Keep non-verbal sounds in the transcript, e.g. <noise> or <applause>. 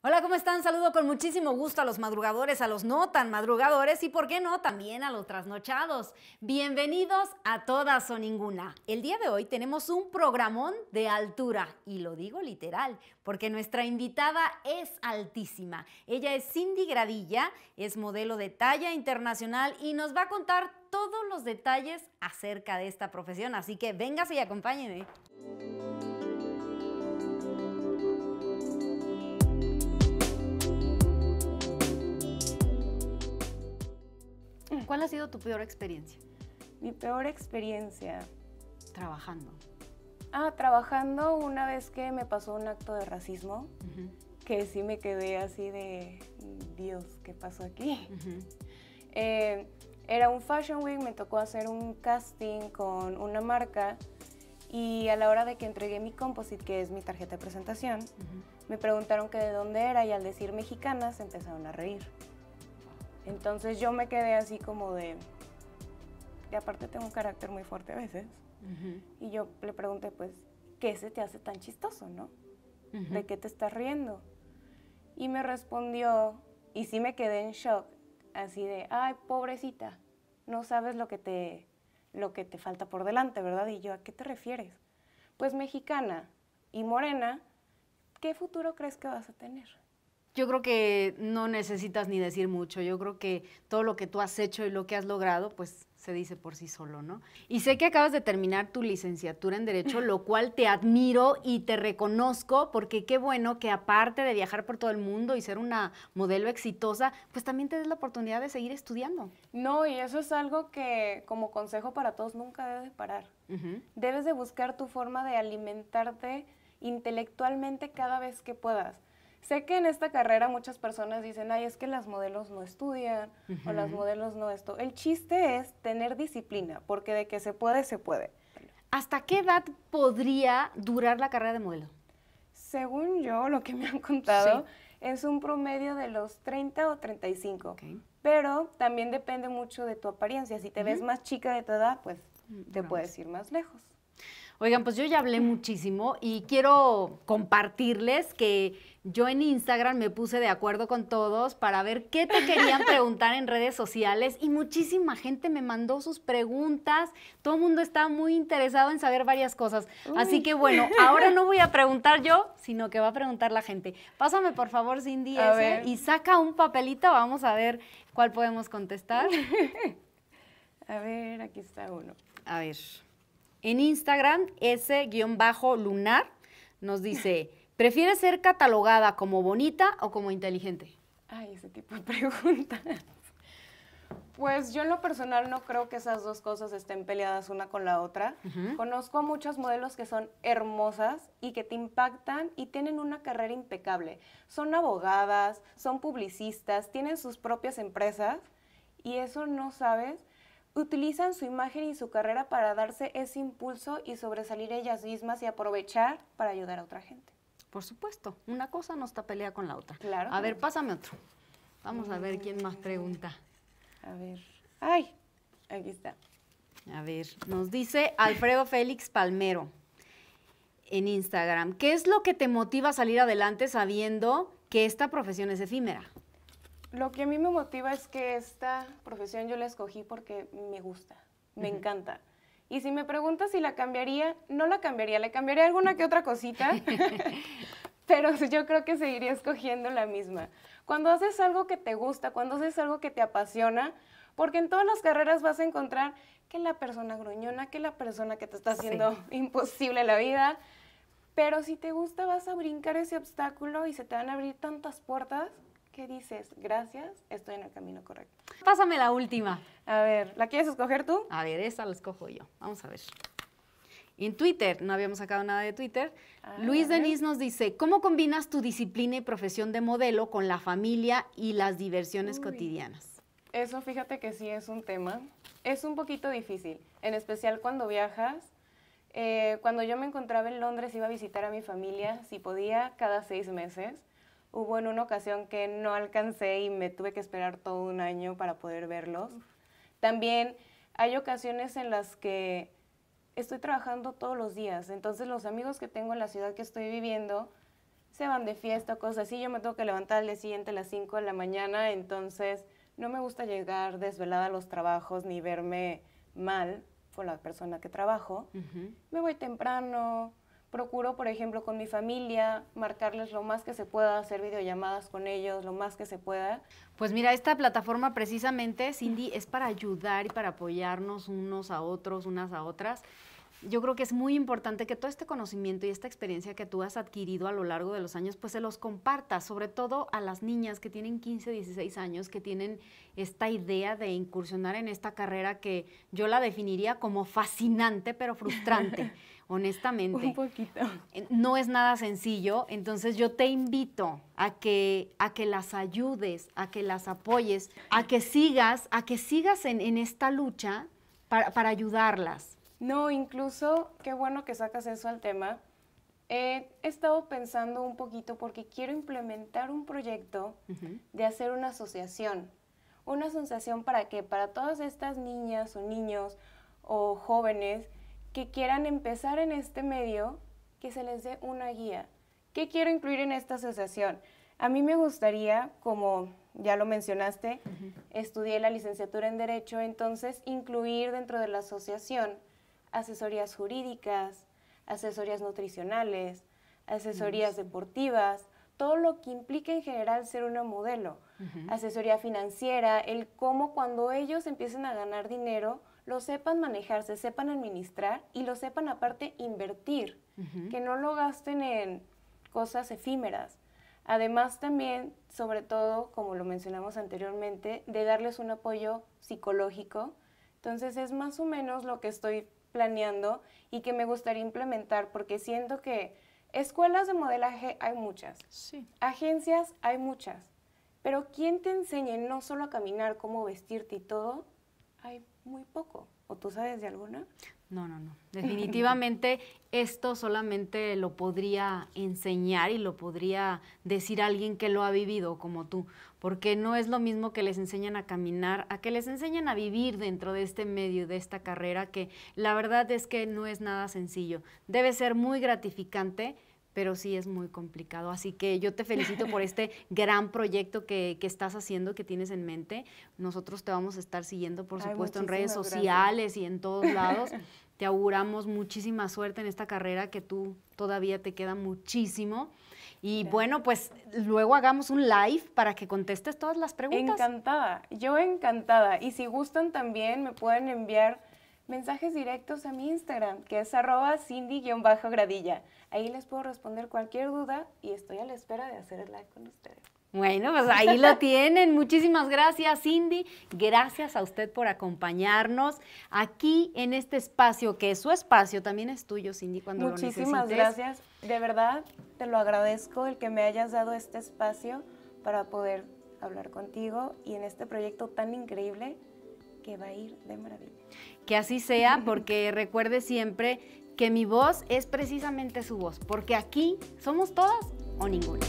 Hola, ¿cómo están? Saludo con muchísimo gusto a los madrugadores, a los no tan madrugadores y, ¿por qué no?, también a los trasnochados. Bienvenidos a Todas o Ninguna. El día de hoy tenemos un programón de altura, y lo digo literal, porque nuestra invitada es altísima. Ella es Cindy Gradilla, es modelo de talla internacional y nos va a contar todos los detalles acerca de esta profesión. Así que véngase y acompáñenme. ¿Cuál ha sido tu peor experiencia? Mi peor experiencia. Trabajando. Ah, trabajando una vez que me pasó un acto de racismo, que sí me quedé así de, Dios, ¿qué pasó aquí? <laughs> Eh, era un Fashion Week, me tocó hacer un casting con una marca y a la hora de que entregué mi composite, que es mi tarjeta de presentación, me preguntaron que de dónde era y al decir mexicana se empezaron a reír. Entonces yo me quedé así como de... Y aparte tengo un carácter muy fuerte a veces. Y yo le pregunté, pues, ¿qué se te hace tan chistoso, no? ¿De qué te estás riendo? Y me respondió, y sí me quedé en shock, así de, ay, pobrecita, no sabes lo que te, lo que te falta por delante, ¿verdad? Y yo, ¿a qué te refieres? Pues mexicana y morena, ¿qué futuro crees que vas a tener? yo creo que no necesitas ni decir mucho. Yo creo que todo lo que tú has hecho y lo que has logrado, pues se dice por sí solo, ¿no? Y sé que acabas de terminar tu licenciatura en Derecho, lo cual te admiro y te reconozco, porque qué bueno que aparte de viajar por todo el mundo y ser una modelo exitosa, pues también te des la oportunidad de seguir estudiando. No, y eso es algo que como consejo para todos nunca debes parar. Debes de buscar tu forma de alimentarte intelectualmente cada vez que puedas Sé que en esta carrera muchas personas dicen, ay, es que las modelos no estudian o las modelos no esto. El chiste es tener disciplina, porque de que se puede, se puede. ¿Hasta qué edad podría durar la carrera de modelo? Según yo, lo que me han contado, es un promedio de los 30 o 35. Pero también depende mucho de tu apariencia. Si te ves más chica de tu edad, pues te puedes ir más lejos. Oigan, pues yo ya hablé muchísimo y quiero compartirles que yo en Instagram me puse de acuerdo con todos para ver qué te querían <laughs> preguntar en redes sociales y muchísima gente me mandó sus preguntas. Todo el mundo está muy interesado en saber varias cosas. Así que bueno, ahora no voy a preguntar yo, sino que va a preguntar la gente. Pásame por favor, Cindy, ese, y saca un papelito, vamos a ver cuál podemos contestar. <laughs> A ver, aquí está uno. A ver. En Instagram, S-lunar nos dice, ¿prefieres ser catalogada como bonita o como inteligente? Ay, ese tipo de preguntas. Pues yo en lo personal no creo que esas dos cosas estén peleadas una con la otra. Conozco a muchos modelos que son hermosas y que te impactan y tienen una carrera impecable. Son abogadas, son publicistas, tienen sus propias empresas y eso no sabes utilizan su imagen y su carrera para darse ese impulso y sobresalir ellas mismas y aprovechar para ayudar a otra gente. Por supuesto, una cosa no está pelea con la otra. Claro. A ver, pásame otro. Vamos a ver mm. quién más pregunta. A ver. Ay, aquí está. A ver, nos dice Alfredo Félix Palmero en Instagram. ¿Qué es lo que te motiva a salir adelante sabiendo que esta profesión es efímera? Lo que a mí me motiva es que esta profesión yo la escogí porque me gusta, me encanta. Y si me preguntas si la cambiaría, no la cambiaría, le cambiaría alguna que otra cosita, <laughs> pero yo creo que seguiría escogiendo la misma. Cuando haces algo que te gusta, cuando haces algo que te apasiona, porque en todas las carreras vas a encontrar que la persona gruñona, que la persona que te está haciendo imposible la vida, pero si te gusta vas a brincar ese obstáculo y se te van a abrir tantas puertas ¿Qué dices, gracias, estoy en el camino correcto. Pásame la última. A ver, ¿la quieres escoger tú? A ver, esa la escojo yo. Vamos a ver. En Twitter, no habíamos sacado nada de Twitter, ah, Luis Denis nos dice, ¿cómo combinas tu disciplina y profesión de modelo con la familia y las diversiones cotidianas? Eso fíjate que sí es un tema. Es un poquito difícil, en especial cuando viajas. Eh, cuando yo me encontraba en Londres iba a visitar a mi familia, si podía, cada seis meses. Hubo en una ocasión que no alcancé y me tuve que esperar todo un año para poder verlos. También hay ocasiones en las que estoy trabajando todos los días, entonces los amigos que tengo en la ciudad que estoy viviendo se van de fiesta, cosas así, yo me tengo que levantar al día siguiente a las 5 de la mañana, entonces no me gusta llegar desvelada a los trabajos ni verme mal por la persona que trabajo. Me voy temprano, procuro, por ejemplo, con mi familia, marcarles lo más que se pueda, hacer videollamadas con ellos, lo más que se pueda. Pues mira, esta plataforma precisamente, Cindy, es para ayudar y para apoyarnos unos a otros, unas a otras. Yo creo que es muy importante que todo este conocimiento y esta experiencia que tú has adquirido a lo largo de los años, pues se los compartas, sobre todo a las niñas que tienen 15, 16 años, que tienen esta idea de incursionar en esta carrera que yo la definiría como fascinante, pero frustrante. <laughs> honestamente. poquito. Eh, no es nada sencillo, entonces yo te invito a que, a que las ayudes, a que las apoyes, a que sigas, a que sigas en, esta lucha para, ayudarlas. No, incluso, qué bueno que sacas eso al tema. Eh, he estado pensando un poquito porque quiero implementar un proyecto de hacer una asociación. Una asociación para que para todas estas niñas o niños o jóvenes que quieran empezar en este medio, que se les dé una guía. ¿Qué quiero incluir en esta asociación? A mí me gustaría, como ya lo mencionaste, estudié la licenciatura en Derecho, entonces incluir dentro de la asociación asesorías jurídicas, asesorías nutricionales, asesorías deportivas, todo lo que implica en general ser un modelo, asesoría financiera, el cómo cuando ellos empiecen a ganar dinero, lo sepan manejarse, sepan administrar y lo sepan aparte invertir, que no lo gasten en cosas efímeras. Además también, sobre todo, como lo mencionamos anteriormente, de darles un apoyo psicológico. Entonces es más o menos lo que estoy planeando y que me gustaría implementar porque siento que escuelas de modelaje hay muchas, agencias hay muchas, pero ¿quién te enseñe no solo a caminar, cómo vestirte y todo, hay muy poco. ¿O tú sabes de alguna? No, no, no. <laughs> Definitivamente esto solamente lo podría enseñar y lo podría decir alguien que lo ha vivido como tú, porque no es lo mismo que les enseñan a caminar, a que les enseñan a vivir dentro de este medio, de esta carrera, que la verdad es que no es nada sencillo. Debe ser muy gratificante pero sí es muy complicado. Así que yo te felicito por <laughs> este gran proyecto que, estás haciendo, que tienes en mente. Nosotros te vamos a estar siguiendo, por supuesto, en redes sociales y en todos <laughs> lados. Te auguramos muchísima suerte en esta carrera que tú todavía te queda muchísimo. Y bueno, pues luego hagamos un live para que contestes todas las preguntas. Encantada, yo encantada. Y si gustan también me pueden enviar mensajes directos a mi Instagram, que es arroba cindy-gradilla. Ahí les puedo responder cualquier duda y estoy a la espera de hacer el live con ustedes. Bueno, pues ahí lo <laughs> tienen. Muchísimas gracias, Cindy. Gracias a usted por acompañarnos aquí en este espacio, que es su espacio, también es tuyo, Cindy, cuando Muchísimas lo necesites. gracias. De verdad, te lo agradezco el que me hayas dado este espacio para poder hablar contigo y en este proyecto tan increíble que va a ir de maravilla que así sea, porque recuerde siempre que mi voz es precisamente su voz, porque aquí somos todas o ninguna.